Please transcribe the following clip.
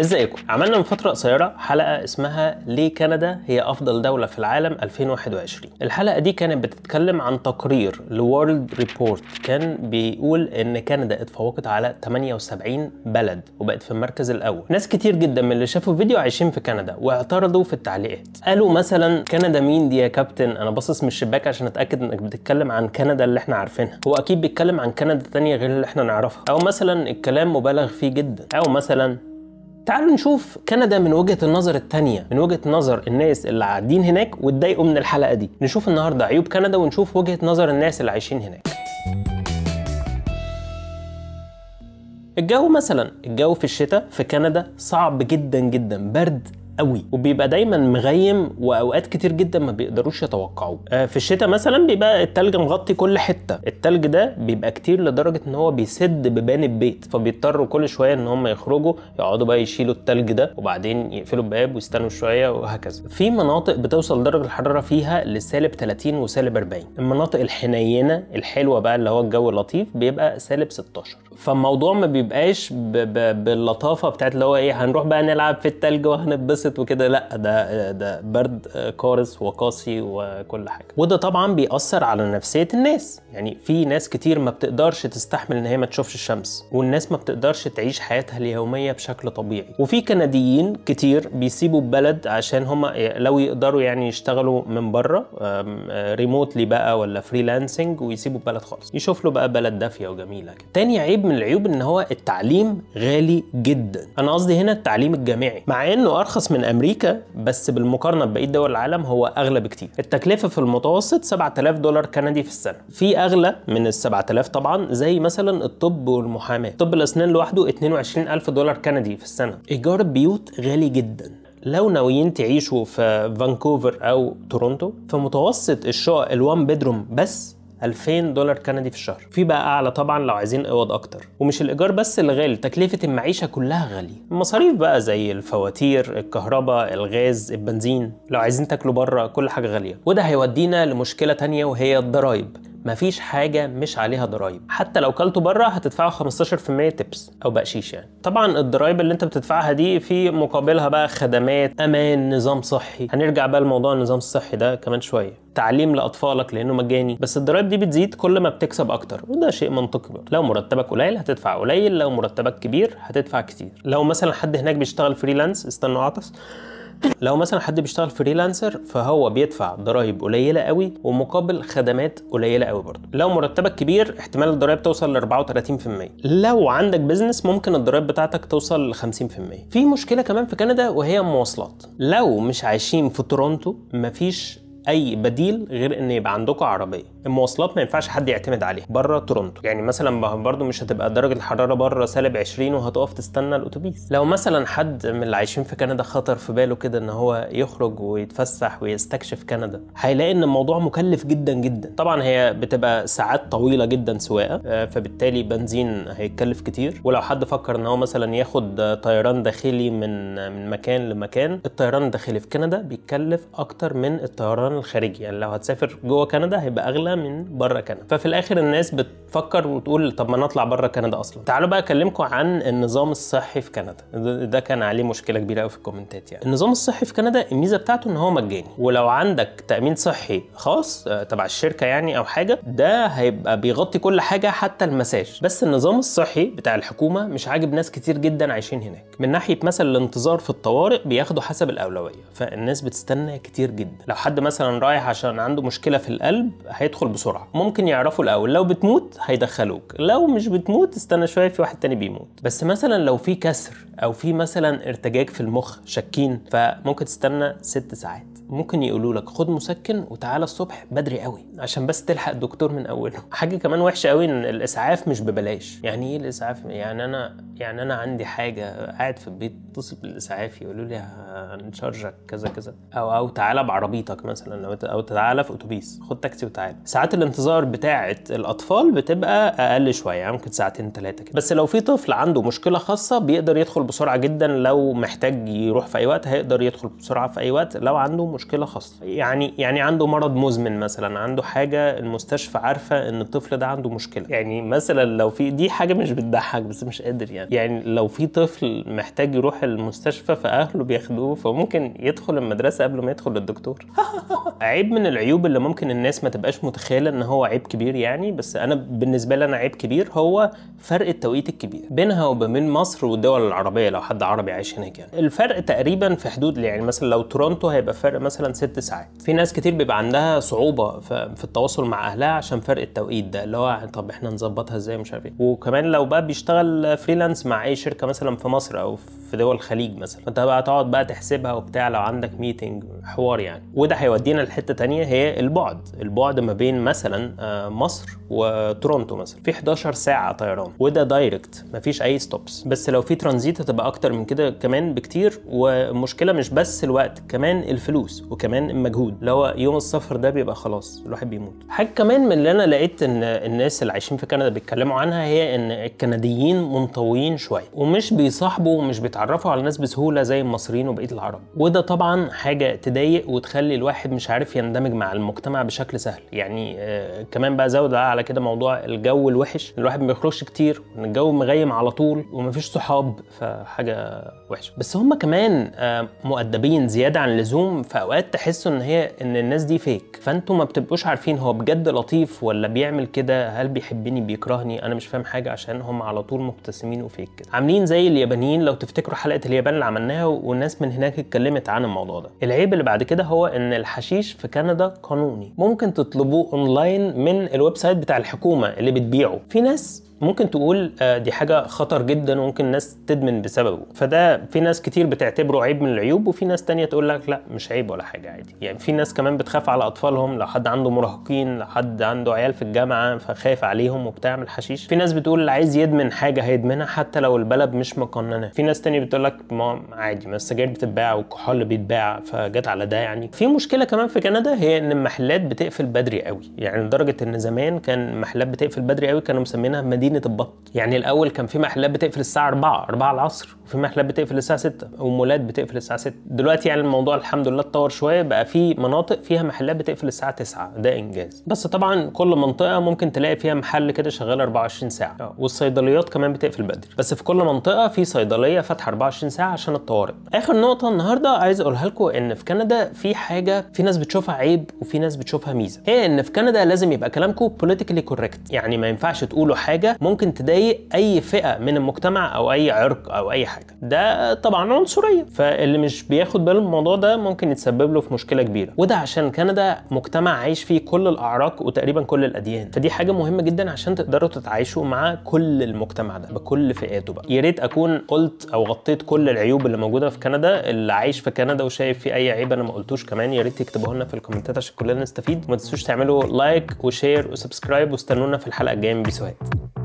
ازيكم عملنا من فتره قصيره حلقه اسمها ليه كندا هي افضل دوله في العالم 2021 الحلقه دي كانت بتتكلم عن تقرير لورلد ريبورت كان بيقول ان كندا اتفوقت على 78 بلد وبقت في المركز الاول ناس كتير جدا من اللي شافوا الفيديو عايشين في كندا واعترضوا في التعليقات قالوا مثلا كندا مين دي يا كابتن انا باصص من الشباك عشان اتاكد انك بتتكلم عن كندا اللي احنا عارفينها هو اكيد بيتكلم عن كندا تانية غير اللي احنا نعرفها او مثلا الكلام مبالغ فيه جدا او مثلا تعالوا نشوف كندا من وجهه النظر الثانيه من وجهه نظر الناس اللي قاعدين هناك واتضايقوا من الحلقه دي نشوف النهارده عيوب كندا ونشوف وجهه نظر الناس اللي عايشين هناك الجو مثلا الجو في الشتاء في كندا صعب جدا جدا برد قوي وبيبقى دايما مغيم واوقات كتير جدا ما بيقدروش يتوقعوه آه، في الشتاء مثلا بيبقى التلج مغطي كل حته التلج ده بيبقى كتير لدرجه ان هو بيسد ببان البيت فبيضطروا كل شويه ان هم يخرجوا يقعدوا بقى يشيلوا التلج ده وبعدين يقفلوا الباب ويستنوا شويه وهكذا في مناطق بتوصل درجه الحراره فيها لسالب 30 وسالب 40 المناطق الحنينه الحلوه بقى اللي هو الجو اللطيف بيبقى سالب 16 فالموضوع ما بيبقاش ب ب باللطافه بتاعت اللي هو ايه هنروح بقى نلعب في التلج وهنتبسط وكده لا ده ده برد قارس وقاسي وكل حاجه وده طبعا بيأثر على نفسيه الناس يعني في ناس كتير ما بتقدرش تستحمل ان هي ما تشوفش الشمس والناس ما بتقدرش تعيش حياتها اليوميه بشكل طبيعي وفي كنديين كتير بيسيبوا البلد عشان هم لو يقدروا يعني يشتغلوا من بره ريموتلي بقى ولا فريلانسنج ويسيبوا البلد خالص يشوف له بقى بلد دافيه وجميله كده تاني عيب من العيوب ان هو التعليم غالي جدا انا قصدي هنا التعليم الجامعي مع انه ارخص من امريكا بس بالمقارنه ببقيه دول العالم هو اغلى بكتير التكلفه في المتوسط 7000 دولار كندي في السنه في اغلى من ال 7000 طبعا زي مثلا الطب والمحاماه طب الاسنان لوحده 22000 دولار كندي في السنه ايجار البيوت غالي جدا لو ناويين تعيشوا في فانكوفر او تورونتو فمتوسط الشقق الوان بيدروم بس 2000 دولار كندي في الشهر في بقى اعلى طبعا لو عايزين اوض اكتر ومش الايجار بس اللي غالي تكلفه المعيشه كلها غاليه المصاريف بقى زي الفواتير الكهرباء الغاز البنزين لو عايزين تاكلوا بره كل حاجه غاليه وده هيودينا لمشكله تانية وهي الضرايب مفيش حاجة مش عليها ضرايب حتى لو كلته بره هتدفعه 15% تبس أو بقشيش يعني طبعا الضرايب اللي انت بتدفعها دي في مقابلها بقى خدمات أمان نظام صحي هنرجع بقى لموضوع النظام الصحي ده كمان شوية تعليم لأطفالك لأنه مجاني بس الضرايب دي بتزيد كل ما بتكسب أكتر وده شيء منطقي بقى. لو مرتبك قليل هتدفع قليل لو مرتبك كبير هتدفع كتير لو مثلا حد هناك بيشتغل فريلانس استنوا عطس لو مثلا حد بيشتغل فريلانسر فهو بيدفع ضرائب قليله قوي ومقابل خدمات قليله قوي برضه لو مرتبك كبير احتمال الضرائب توصل ل 34% لو عندك بزنس ممكن الضرائب بتاعتك توصل ل 50% في مشكله كمان في كندا وهي المواصلات لو مش عايشين في تورونتو مفيش اي بديل غير ان يبقى عندكم عربيه المواصلات ما ينفعش حد يعتمد عليها بره تورونتو يعني مثلا برضه مش هتبقى درجه الحراره بره سالب 20 وهتقف تستنى الاتوبيس لو مثلا حد من اللي عايشين في كندا خطر في باله كده ان هو يخرج ويتفسح ويستكشف كندا هيلاقي ان الموضوع مكلف جدا جدا طبعا هي بتبقى ساعات طويله جدا سواقه آه، فبالتالي بنزين هيتكلف كتير ولو حد فكر ان هو مثلا ياخد طيران داخلي من من مكان لمكان الطيران الداخلي في كندا بيتكلف اكتر من الطيران الخارجي يعني لو هتسافر جوه كندا هيبقى اغلى من بره كندا ففي الاخر الناس بتفكر وتقول طب ما انا اطلع بره كندا اصلا تعالوا بقى اكلمكم عن النظام الصحي في كندا ده كان عليه مشكله كبيره قوي في الكومنتات يعني النظام الصحي في كندا الميزه بتاعته ان هو مجاني ولو عندك تامين صحي خاص آه، تبع الشركه يعني او حاجه ده هيبقى بيغطي كل حاجه حتى المساج بس النظام الصحي بتاع الحكومه مش عاجب ناس كتير جدا عايشين هناك من ناحيه مثلا الانتظار في الطوارئ بياخدوا حسب الاولويه فالناس بتستنى كتير جدا لو حد مثلا رايح عشان عنده مشكله في القلب هيدخل يدخل بسرعه ممكن يعرفوا الاول لو بتموت هيدخلوك لو مش بتموت استنى شويه في واحد تاني بيموت بس مثلا لو في كسر او في مثلا ارتجاج في المخ شاكين فممكن تستنى ست ساعات ممكن يقولوا لك خد مسكن وتعالى الصبح بدري قوي عشان بس تلحق الدكتور من اوله حاجه كمان وحشه قوي ان الاسعاف مش ببلاش يعني ايه الاسعاف يعني انا يعني انا عندي حاجه قاعد في البيت اتصل بالاسعاف يقولوا لي هنشارجك كذا كذا او او تعالى بعربيتك مثلا او تعالى في اتوبيس خد تاكسي وتعالى ساعات الانتظار بتاعه الاطفال بتبقى اقل شويه يعني ممكن ساعتين ثلاثه كده بس لو في طفل عنده مشكله خاصه بيقدر يدخل بسرعه جدا لو محتاج يروح في اي وقت هيقدر يدخل بسرعه في اي وقت لو عنده مشكله خاصه يعني يعني عنده مرض مزمن مثلا عنده حاجه المستشفى عارفه ان الطفل ده عنده مشكله يعني مثلا لو في دي حاجه مش بتضحك بس مش قادر يعني يعني لو في طفل محتاج يروح المستشفى فاهله بياخدوه فممكن يدخل المدرسه قبل ما يدخل للدكتور عيب من العيوب اللي ممكن الناس ما تبقاش متخيله ان هو عيب كبير يعني بس انا بالنسبه لي انا عيب كبير هو فرق التوقيت الكبير بينها وبين مصر والدول العربيه لو حد عربي عايش هناك يعني الفرق تقريبا في حدود يعني مثلا لو تورونتو هيبقى فرق مثلا ست ساعات في ناس كتير بيبقى عندها صعوبه في التواصل مع اهلها عشان فرق التوقيت ده اللي هو طب احنا نظبطها ازاي مش عارف ايه وكمان لو بقى بيشتغل فريلانس مع اي شركه مثلا في مصر او في في دول الخليج مثلا فانت بقى تقعد بقى تحسبها وبتاع لو عندك ميتنج حوار يعني وده هيودينا لحته تانية هي البعد البعد ما بين مثلا آه، مصر وتورونتو مثلا في 11 ساعه طيران وده دايركت مفيش اي ستوبس بس لو في ترانزيت هتبقى اكتر من كده كمان بكتير والمشكله مش بس الوقت كمان الفلوس وكمان المجهود اللي هو يوم السفر ده بيبقى خلاص الواحد بيموت حاجه كمان من اللي انا لقيت ان الناس اللي عايشين في كندا بيتكلموا عنها هي ان الكنديين منطويين شويه ومش بيصاحبوا ومش بيتعاملوا بيتعرفوا على الناس بسهوله زي المصريين وبقيه العرب وده طبعا حاجه تضايق وتخلي الواحد مش عارف يندمج مع المجتمع بشكل سهل يعني آه كمان بقى زود على كده موضوع الجو الوحش الواحد ما بيخرجش كتير وان الجو مغيم على طول ومفيش صحاب فحاجه وحشه بس هما كمان آه مؤدبين زياده عن اللزوم في اوقات تحسوا ان هي ان الناس دي فيك فانتوا ما بتبقوش عارفين هو بجد لطيف ولا بيعمل كده هل بيحبني بيكرهني انا مش فاهم حاجه عشان هم على طول مبتسمين وفيك كده عاملين زي اليابانيين لو تفتكروا فاكروا حلقه اليابان اللي عملناها والناس من هناك اتكلمت عن الموضوع ده العيب اللي بعد كده هو ان الحشيش في كندا قانوني ممكن تطلبوه اونلاين من الويب سايت بتاع الحكومه اللي بتبيعه في ناس ممكن تقول آه، دي حاجه خطر جدا وممكن الناس تدمن بسببه فده في ناس كتير بتعتبره عيب من العيوب وفي ناس تانية تقول لك لا مش عيب ولا حاجه عادي يعني في ناس كمان بتخاف على اطفالهم لو حد عنده مراهقين لو حد عنده عيال في الجامعه فخايف عليهم وبتعمل حشيش في ناس بتقول اللي عايز يدمن حاجه هيدمنها حتى لو البلد مش مقننه في ناس تانية بتقول لك ما عادي ما السجاير بتتباع والكحول بيتباع فجت على ده يعني في مشكله كمان في كندا هي ان المحلات بتقفل بدري قوي يعني لدرجه ان زمان كان المحلات بتقفل بدري قوي كانوا مسمينها مدينه مدينه البط يعني الاول كان في محلات بتقفل الساعه 4 4 العصر وفي محلات بتقفل الساعه 6 ومولات بتقفل الساعه 6 دلوقتي يعني الموضوع الحمد لله اتطور شويه بقى في مناطق فيها محلات بتقفل الساعه 9 ده انجاز بس طبعا كل منطقه ممكن تلاقي فيها محل كده شغال 24 ساعه آه. والصيدليات كمان بتقفل بدري بس في كل منطقه في صيدليه فاتحه 24 ساعه عشان الطوارئ اخر نقطه النهارده عايز اقولها لكم ان في كندا في حاجه في ناس بتشوفها عيب وفي ناس بتشوفها ميزه هي ان في كندا لازم يبقى كلامكم بوليتيكلي كوريكت يعني ما ينفعش تقولوا حاجه ممكن تضايق اي فئه من المجتمع او اي عرق او اي حاجه ده طبعا عنصريه فاللي مش بياخد باله من الموضوع ده ممكن يتسبب له في مشكله كبيره وده عشان كندا مجتمع عايش فيه كل الاعراق وتقريبا كل الاديان فدي حاجه مهمه جدا عشان تقدروا تتعايشوا مع كل المجتمع ده بكل فئاته بقى يا ريت اكون قلت او غطيت كل العيوب اللي موجوده في كندا اللي عايش في كندا وشايف في اي عيب انا ما قلتوش كمان يا ريت تكتبوها لنا في الكومنتات عشان كلنا نستفيد وما تنسوش تعملوا لايك وشير وسبسكرايب واستنونا في الحلقه الجايه من بيسوهات